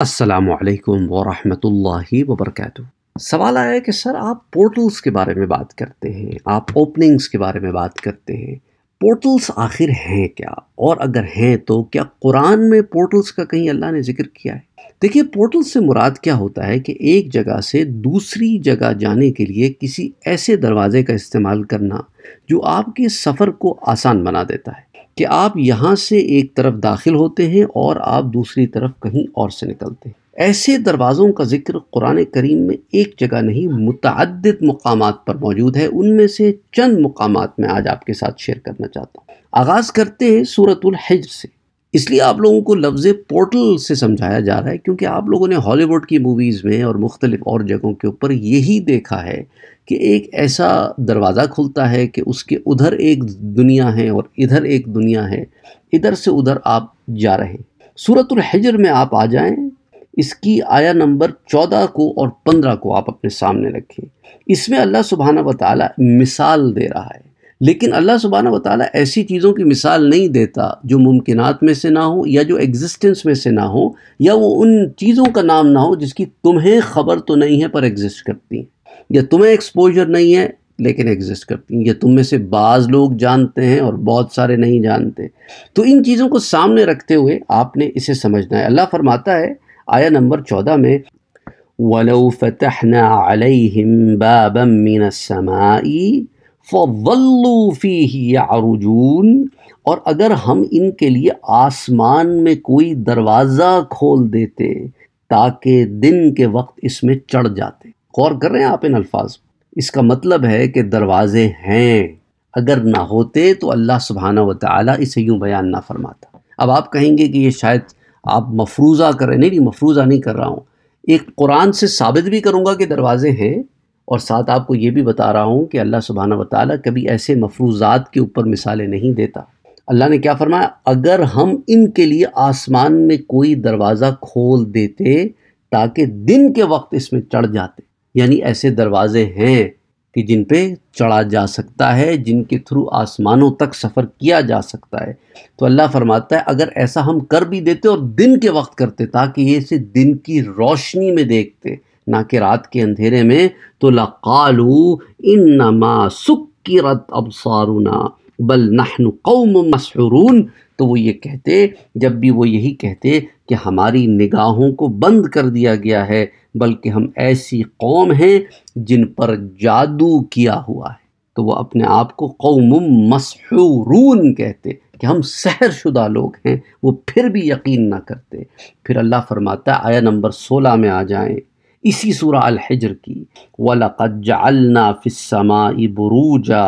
असलकम वरहि वबरक सवाल आया है कि सर आप पोर्टल्स के बारे में बात करते हैं आप ओपनिंग्स के बारे में बात करते हैं पोर्टल्स आखिर हैं क्या और अगर हैं तो क्या कुरान में पोर्टल्स का कहीं अल्लाह ने जिक्र किया है देखिए पोर्टल से मुराद क्या होता है कि एक जगह से दूसरी जगह जाने के लिए किसी ऐसे दरवाज़े का इस्तेमाल करना जो आपके सफ़र को आसान बना देता है कि आप यहाँ से एक तरफ दाखिल होते हैं और आप दूसरी तरफ कहीं और से निकलते हैं ऐसे दरवाज़ों का जिक्र कुरान करीम में एक जगह नहीं मुतद मकाम पर मौजूद है उनमें से चंद मकाम मैं आज आपके साथ शेयर करना चाहता हूँ आगाज़ करते हैं सूरतुल हजर से इसलिए आप लोगों को लफ्ज़ पोर्टल से समझाया जा रहा है क्योंकि आप लोगों ने हॉलीवुड की मूवीज़ में और मुख्तलिफ़ और जगहों के ऊपर यही देखा है कि एक ऐसा दरवाज़ा खुलता है कि उसके उधर एक दुनिया है और इधर एक दुनिया है इधर से उधर आप जा रहे हैं सूरतुल हजर में आप आ जाएं इसकी आया नंबर चौदह को और पंद्रह को आप अपने सामने रखें इसमें अल्लाह सुबहाना व मिसाल दे रहा है लेकिन अल्लाह सुबहाना वाली ऐसी चीज़ों की मिसाल नहीं देता जो मुमकिन में से ना हो या जो एग्जिस्टेंस में से ना हो या वो उन चीज़ों का नाम ना हो जिसकी तुम्हें खबर तो नहीं है पर एग्जिस्ट करती हैं या तुम्हें एक्सपोजर नहीं है लेकिन एग्जिस्ट करती हैं या तुम में से बाज़ लोग जानते हैं और बहुत सारे नहीं जानते तो इन चीज़ों को सामने रखते हुए आपने इसे समझना है अल्लाह फरमाता है आया नंबर चौदह में वलऊ फ़तहना फ़ल्लूफ़ी फ़ी और अगर हम इनके लिए आसमान में कोई दरवाज़ा खोल देते ताकि दिन के वक्त इसमें चढ़ जाते गौर कर रहे हैं आप इन अल्फाज इसका मतलब है कि दरवाज़े हैं अगर ना होते तो अल्लाह सुबहाना व ताली इसे यूँ बयान ना फरमाता अब आप कहेंगे कि ये शायद आप मफरूज़ा करें नहीं नहीं मफरूज़ा नहीं कर रहा हूँ एक कुरान से साबित भी करूँगा कि दरवाज़े हैं और साथ आपको ये भी बता रहा हूँ कि अल्लाह सुबहाना वाली कभी ऐसे मफरूज़ात के ऊपर मिसालें नहीं देता अल्लाह ने क्या फरमाया अगर हम इनके लिए आसमान में कोई दरवाज़ा खोल देते ताकि दिन के वक्त इसमें चढ़ जाते यानी ऐसे दरवाजे हैं कि जिन पे चढ़ा जा सकता है जिनके थ्रू आसमानों तक सफ़र किया जा सकता है तो अल्लाह फरमाता है अगर ऐसा हम कर भी देते और दिन के वक्त करते ताकि ये इसे दिन की रोशनी में देखते ना कि रात के अंधेरे में तो लकालू इन नमा सुक्किरत अबसारुना बल नहनु कौम मसरून तो वो ये कहते जब भी वो यही कहते कि हमारी निगाहों को बंद कर दिया गया है बल्कि हम ऐसी कौम हैं जिन पर जादू किया हुआ है तो वो अपने आप को कौम मसरून कहते कि हम सहर शुदा लोग हैं वो फिर भी यकीन ना करते फिर अल्लाह फरमाता आया नंबर सोलह में आ जाएँ इसी सूरा अलहजर की वलक़द फ़िसमा बुरूजा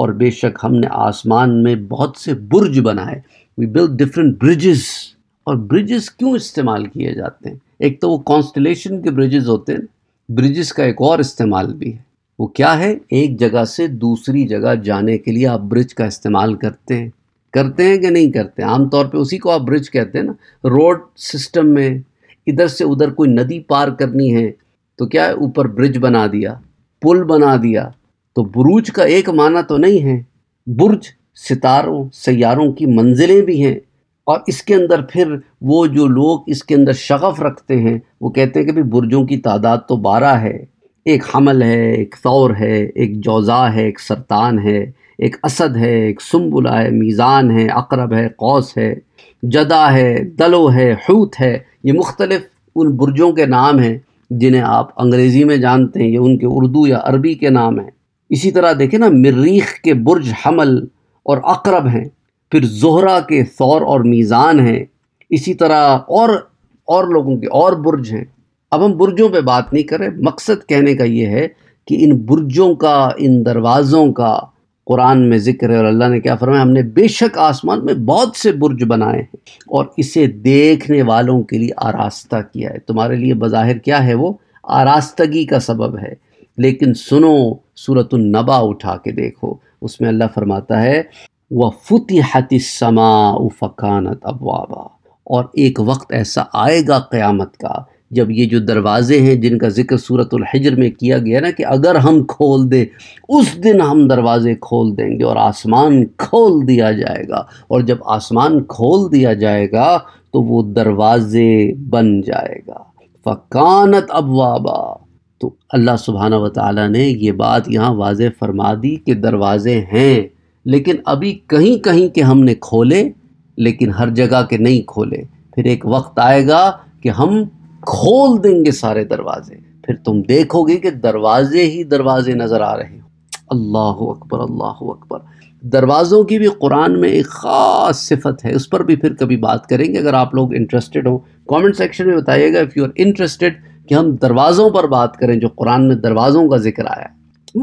और बेशक हमने आसमान में बहुत से बुर्ज बनाए वी बिल्ड डिफरेंट ब्रिजेस और ब्रिजेस क्यों इस्तेमाल किए जाते हैं एक तो वो कॉन्स्टलेशन के ब्रिजेस होते हैं ब्रिजेस का एक और इस्तेमाल भी है वो क्या है एक जगह से दूसरी जगह जाने के लिए आप ब्रिज का इस्तेमाल करते हैं करते हैं कि नहीं करते आमतौर पे उसी को आप ब्रिज कहते हैं ना रोड सिस्टम में इधर से उधर कोई नदी पार करनी है तो क्या है ऊपर ब्रिज बना दिया पुल बना दिया तो बुरुज का एक माना तो नहीं है बुर्ज सितारों सैारों की मंजिलें भी हैं और इसके अंदर फिर वो जो लोग इसके अंदर शगफ़ रखते हैं वो कहते हैं कि भाई बुर्जों की तादाद तो बारह है एक हमल है एक तौर है एक जौज़ा है एक सरतान है एक असद है एक सुम्बुला है मीज़ान है अकरब है कौस है जदा है दलो है हूत है ये मुख्तलिफ़ उन बुर्जों के नाम हैं जिन्हें आप अंग्रेज़ी में जानते हैं ये उनके उर्दू या अरबी के नाम हैं इसी तरह देखें ना मरीख़ के बुर्ज हमल और अकरब हैं फिर जोहरा के सौर और मीज़ान हैं इसी तरह और और लोगों के और बुर्ज हैं अब हम बुर्जों पे बात नहीं करें मकसद कहने का ये है कि इन बुर्जों का इन दरवाज़ों का कुरान में ज़िक्र है और अल्लाह ने क्या फरमाया हमने बेशक आसमान में बहुत से बुर्ज बनाए हैं और इसे देखने वालों के लिए आरास्ता किया है तुम्हारे लिए बज़ाहिर क्या है वो आरास्तगी का सबब है लेकिन सुनो सूरत नबा उठा के देखो उसमें अल्लाह फरमाता है वह फ़ुतहत समा उफ़कानत अबाबा और एक वक्त ऐसा आएगा क़यामत का जब ये जो दरवाज़े हैं जिनका ज़िक्र सूरतुल हजर में किया गया ना कि अगर हम खोल दें उस दिन हम दरवाज़े खोल देंगे और आसमान खोल दिया जाएगा और जब आसमान खोल दिया जाएगा तो वो दरवाज़े बन जाएगा फ़कानत अबवाबा तो अल्लाह सुबहाना वाली ने ये बात यहाँ वाज फरमा दी कि दरवाज़े हैं लेकिन अभी कहीं कहीं के हमने खोले लेकिन हर जगह के नहीं खोले फिर एक वक्त आएगा कि हम खोल देंगे सारे दरवाजे फिर तुम देखोगे कि दरवाजे ही दरवाजे नज़र आ रहे हैं अल्लाह अकबर अल्लाह अकबर दरवाज़ों की भी कुरान में एक ख़ास सिफत है उस पर भी फिर कभी बात करेंगे अगर आप लोग इंटरेस्टेड हो कमेंट सेक्शन में बताइएगा इफ़ यू आर इंटरेस्टेड कि हम दरवाज़ों पर बात करें जो कुरान में दरवाज़ों का जिक्र आया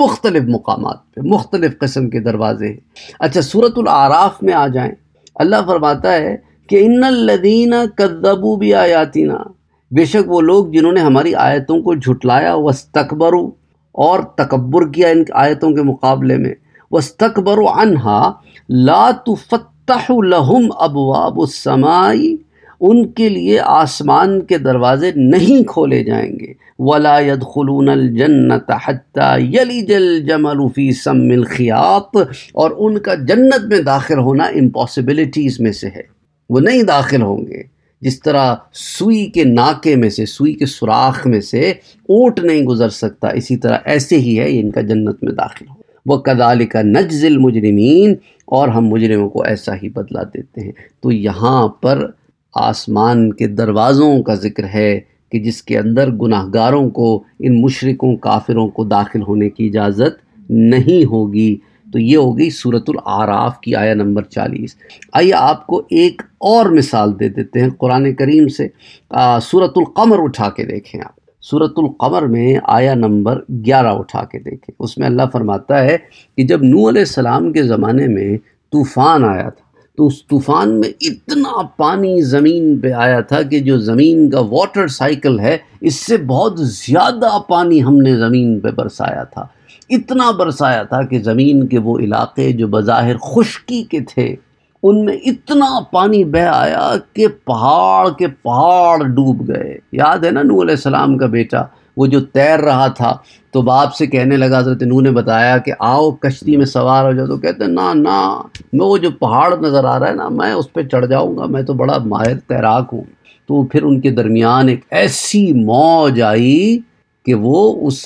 मुख्तलिफ़ मकाम पर मुख्तलिफ़ कस्म के दरवाज़े हैं अच्छा सूरत आराफ़ में आ जाएँ अल्लाह फरमाता है कि इन लदीना कदबू भी आयातीना बेशक वो लोग जिन्होंने हमारी आयतों को झुटलाया वस्तकबरु और तकबर किया इन आयतों के मुकाबले में वस्तकबर अनहा ला तुफ़तः उनके लिए आसमान के दरवाज़े नहीं खोले जाएंगे वला खलून जन्नत हत्ता यली जल जमलूफ़ी सम्मिल खियात और उनका जन्नत में दाखिल होना इम्पॉसिबिलिटीज़ में से है वो नहीं दाखिल होंगे जिस तरह सुई के नाके में से सुई के सुराख में से ओट नहीं गुजर सकता इसी तरह ऐसे ही है इनका जन्नत में दाखिल हो वह कदाल का नज़िल मुजरमीन और हम मुजरमों को ऐसा ही बदला देते हैं तो यहाँ पर आसमान के दरवाज़ों का ज़िक्र है कि जिसके अंदर गुनाहगारों को इन मुशरकों काफिरों को दाखिल होने की इजाज़त नहीं होगी तो ये हो गई सूरतुल आराफ की आया नंबर चालीस आइए आपको एक और मिसाल दे देते हैं कुरान करीम से सूरतुल कमर उठा के देखें आप सूरतुल कमर में आया नंबर ग्यारह उठा के देखें उसमें अल्लाह फरमाता है कि जब नू सलाम के ज़माने में तूफ़ान आया था तो उस तूफ़ान में इतना पानी ज़मीन पे आया था कि जो ज़मीन का वाटर साइकिल है इससे बहुत ज़्यादा पानी हमने ज़मीन पे बरसाया था इतना बरसाया था कि ज़मीन के वो इलाके जो बज़ाहिर खुश्की के थे उनमें इतना पानी बह आया कि पहाड़ के पहाड़ डूब गए याद है ना नू सलाम का बेटा वो जो तैर रहा था तो बाप से कहने लगा हजरत नू ने बताया कि आओ कश्ती में सवार हो जाओ तो कहते ना ना मैं वो जो पहाड़ नज़र आ रहा है ना मैं उस पर चढ़ जाऊँगा मैं तो बड़ा माहिर तैराक हूँ तो फिर उनके दरमियान एक ऐसी मौज आई कि वो उस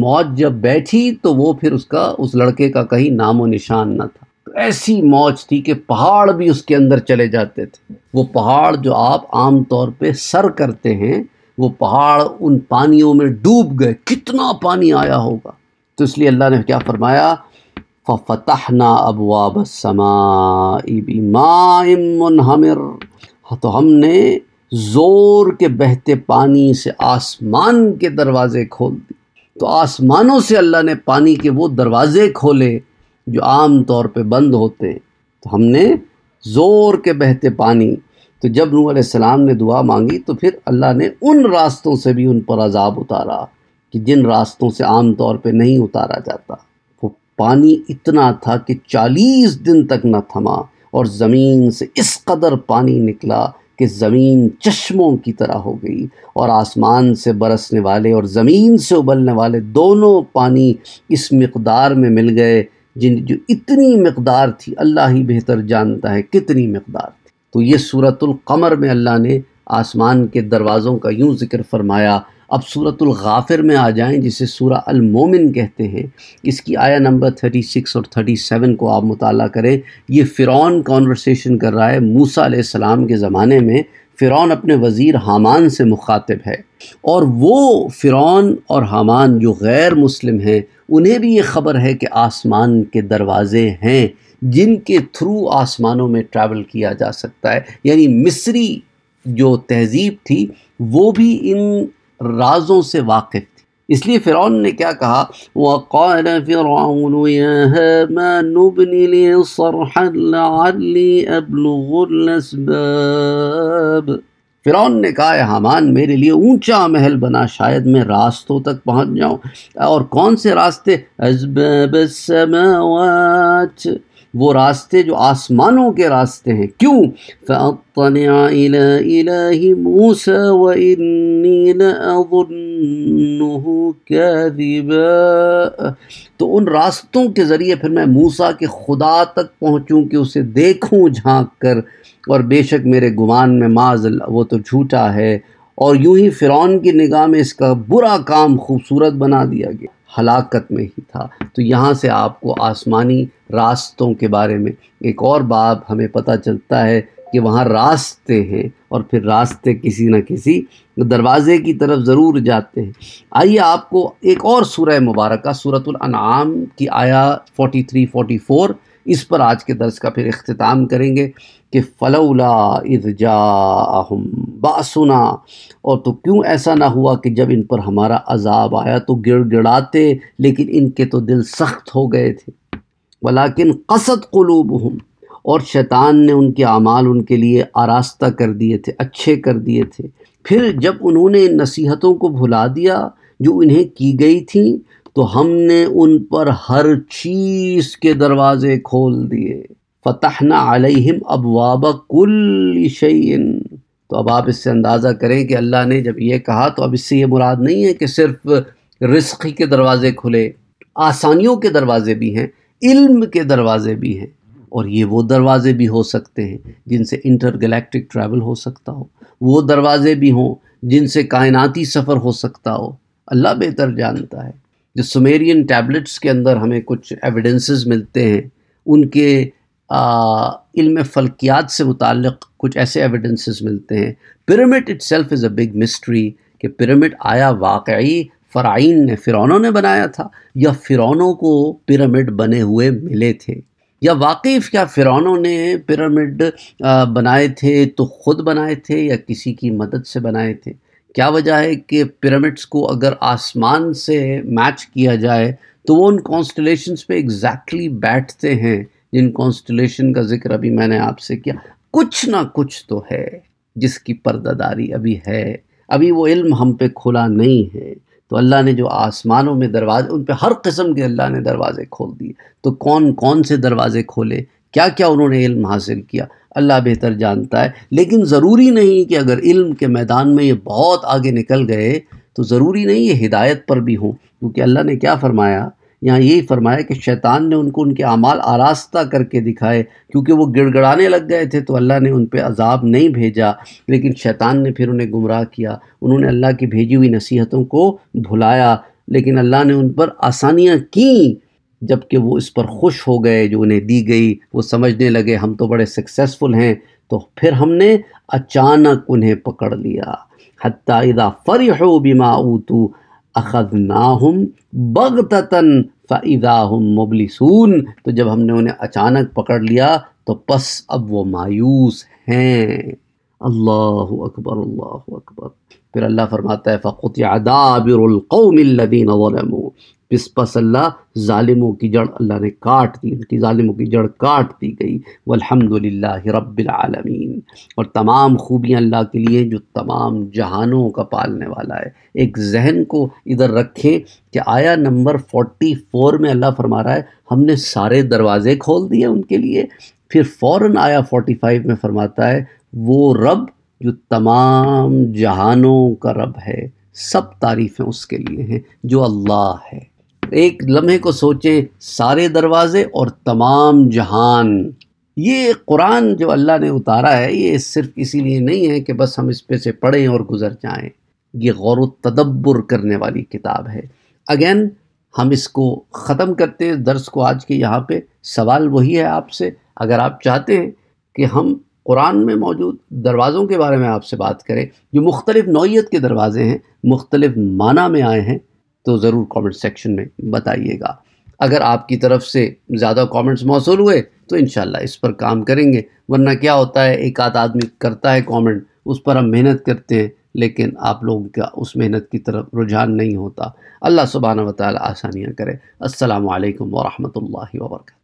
मौज जब बैठी तो वो फिर उसका उस लड़के का कहीं नामो निशान न था तो ऐसी मौज थी कि पहाड़ भी उसके अंदर चले जाते थे वो पहाड़ जो आप आम तौर पे सर करते हैं वो पहाड़ उन पानियों में डूब गए कितना पानी आया होगा तो इसलिए अल्लाह ने क्या फरमाया फ़तहना अबवाब समा माँ मुनहमिर हाँ, तो हमने ज़ोर के बहते पानी से आसमान के दरवाज़े खोल दिए तो आसमानों से अल्लाह ने पानी के वो दरवाज़े खोले जो आम तौर पे बंद होते हैं तो हमने ज़ोर के बहते पानी तो जब नूह सलाम ने दुआ मांगी तो फिर अल्लाह ने उन रास्तों से भी उन पर अजाब उतारा कि जिन रास्तों से आम तौर पे नहीं उतारा जाता वो पानी इतना था कि चालीस दिन तक न थमा और ज़मीन से इस कदर पानी निकला कि ज़मीन चश्मों की तरह हो गई और आसमान से बरसने वाले और ज़मीन से उबलने वाले दोनों पानी इस मकदार में मिल गए जिन जो इतनी मकदार थी अल्लाह ही बेहतर जानता है कितनी मकदार थी तो ये सूरतुल कमर में अल्लाह ने आसमान के दरवाज़ों का यूँ ज़िक्र फरमाया अब सूरतुल गाफिर में आ जाएं जिसे सूरा अलमोमिन कहते हैं इसकी आया नंबर 36 और 37 को आप मुताल करें ये फ़िरौन कॉन्वर्सेशन कर रहा है मूसा सलाम के ज़माने में फ़िरौन अपने वज़ीर हामान से मुखातब है और वो फ़िरौन और हामान जो गैर मुस्लिम हैं उन्हें भी ये ख़बर है कि आसमान के दरवाज़े हैं जिनके थ्रू आसमानों में ट्रैवल किया जा सकता है यानी मिस्री जो तहज़ीब थी वो भी इन राजों से वाकिफ थी इसलिए फ़िरौन ने क्या कहा वक़ाल फ़िरौन ने कहा हमान मेरे लिए ऊंचा महल बना शायद मैं रास्तों तक पहुंच जाऊं और कौन से रास्ते अजब वो रास्ते जो आसमानों के रास्ते हैं क्यों तो उन रास्तों के ज़रिए फिर मैं मूसा के खुदा तक पहुँचूँ कि उसे देखूँ झांक कर और बेशक मेरे गुमान में माजल वो तो झूठा है और यूं ही फ़िरौन की निगाह में इसका बुरा काम खूबसूरत बना दिया गया हलाकत में ही था तो यहाँ से आपको आसमानी रास्तों के बारे में एक और बाब हमें पता चलता है कि वहाँ रास्ते हैं और फिर रास्ते किसी न किसी दरवाज़े की तरफ ज़रूर जाते हैं आइए आपको एक और सूरह मुबारक सूरतुल अनाम की आया 43 44 इस पर आज के दर्ज का फिर अख्ताम करेंगे कि फ़लौला इर्जा हम बासुना और तो क्यों ऐसा ना हुआ कि जब इन पर हमारा अजाब आया तो गिड़गिड़ाते लेकिन इनके तो दिल सख्त हो गए थे वलाकिन कसद कलूब हम और शैतान ने उनके अमाल उनके लिए आरास्ता कर दिए थे अच्छे कर दिए थे फिर जब उन्होंने इन नसीहतों को भुला दिया जो इन्हें की गई थी तो हमने उन पर हर चीज़ के दरवाज़े खोल दिए फ़तहना अब वाबा कुल शयन तो अब आप इससे अंदाज़ा करें कि अल्लाह ने जब ये कहा तो अब इससे ये मुराद नहीं है कि सिर्फ रिस्क के दरवाज़े खुले आसानियों के दरवाज़े भी हैं इल्म के दरवाज़े भी हैं और ये वो दरवाज़े भी हो सकते हैं जिनसे इंटरगलेक्टिक ट्रैवल हो सकता हो वो दरवाज़े भी हों जिनसे कायनाती सफ़र हो सकता हो अल्लाह बेहतर जानता है जो सुमेरियन टैबलेट्स के अंदर हमें कुछ एविडेंसेस मिलते हैं उनके आ, इल्म फलकियात से मुतक़ कुछ ऐसे एविडेंसेस मिलते हैं pyramid itself is a big mystery कि पिरामिड आया वाकई फ़राइन ने फ़िरौनों ने बनाया था या फ़िरौनों को पिरामिड बने हुए मिले थे या वाकिफ क्या फ़िरौनों ने पिरामिड बनाए थे तो ख़ुद बनाए थे या किसी की मदद से बनाए थे क्या वजह है कि पिरामिड्स को अगर आसमान से मैच किया जाए तो वो उन कॉन्स्टलेशंस पे एग्जैक्टली exactly बैठते हैं जिन कॉन्स्टलेशन का जिक्र अभी मैंने आपसे किया कुछ ना कुछ तो है जिसकी पर्दादारी अभी है अभी वो इल्म हम पे खुला नहीं है तो अल्लाह ने जो आसमानों में दरवाजे उन पर हर किस्म के अल्लाह ने दरवाजे खोल दिए तो कौन कौन से दरवाजे खोले क्या क्या उन्होंने इल्म हासिल किया अल्लाह बेहतर जानता है लेकिन ज़रूरी नहीं कि अगर इल्म के मैदान में ये बहुत आगे निकल गए तो ज़रूरी नहीं ये हिदायत पर भी हों क्योंकि अल्लाह ने क्या फ़रमाया यहाँ यही फरमाया कि शैतान ने उनको उनके अमाल आरास्ता करके दिखाए क्योंकि वो गिड़गड़ाने लग गए थे तो अल्लाह ने उन पर अजाब नहीं भेजा लेकिन शैतान ने फिर उन्हें गुमराह किया उन्होंने अल्लाह की भेजी हुई नसीहतों को भुलाया लेकिन अल्लाह ने उन पर आसानियाँ कें जबकि वो इस पर खुश हो गए जो उन्हें दी गई वो समझने लगे हम तो बड़े सक्सेसफुल हैं तो फिर हमने अचानक उन्हें पकड़ लिया हत्या इदा फरह बिमा ऊतू अखद नाहम बगतन फ़ादा हम मुबलिसून तो जब हमने उन्हें अचानक पकड़ लिया तो बस अब वो मायूस हैं अल्लाह अकबर अल्लाह अकबर फिर अल्लाह फरमाता है फ़कुत आदाबिरकौमिल्लिन बिस्पसल्ला ालिमों की जड़ अल्लाह ने काट दी उनकी ालिमों की जड़ काट दी गई वलहमदिल्ला रबालमीन और तमाम खूबियाँ अल्लाह के लिए जो तमाम जहानों का पालने वाला है एक जहन को इधर रखें कि आया नंबर फोर्टी फोर में अल्लाह फरमा रहा है हमने सारे दरवाज़े खोल दिए उनके लिए फिर फ़ौर आया फोटी फाइव में फरमाता है वो रब जो तमाम जहानों का रब है सब तारीफ़ें उसके लिए हैं जो अल्लाह है एक लम्हे को सोचें सारे दरवाज़े और तमाम जहान ये कुरान जो अल्लाह ने उतारा है ये सिर्फ इसीलिए नहीं है कि बस हम इस पे से पढ़ें और गुज़र जाएं ये गौर तदब्बर करने वाली किताब है अगेन हम इसको ख़त्म करते हैं दर्स को आज के यहाँ पे सवाल वही है आपसे अगर आप चाहते हैं कि हम कुरान में मौजूद दरवाज़ों के बारे में आपसे बात करें जो मुख्तलिफ़ नौीयत के दरवाज़े हैं मुख्तलिफ़ माना में आए हैं तो ज़रूर कमेंट सेक्शन में बताइएगा अगर आपकी तरफ से ज़्यादा कमेंट्स मौसू हुए तो इन इस पर काम करेंगे वरना क्या होता है एक आध आदमी करता है कमेंट उस पर हम मेहनत करते हैं लेकिन आप लोगों का उस मेहनत की तरफ रुझान नहीं होता अल्लाह सुबहाना वाली आसानियाँ करें अल्लाम वरहमल वर्का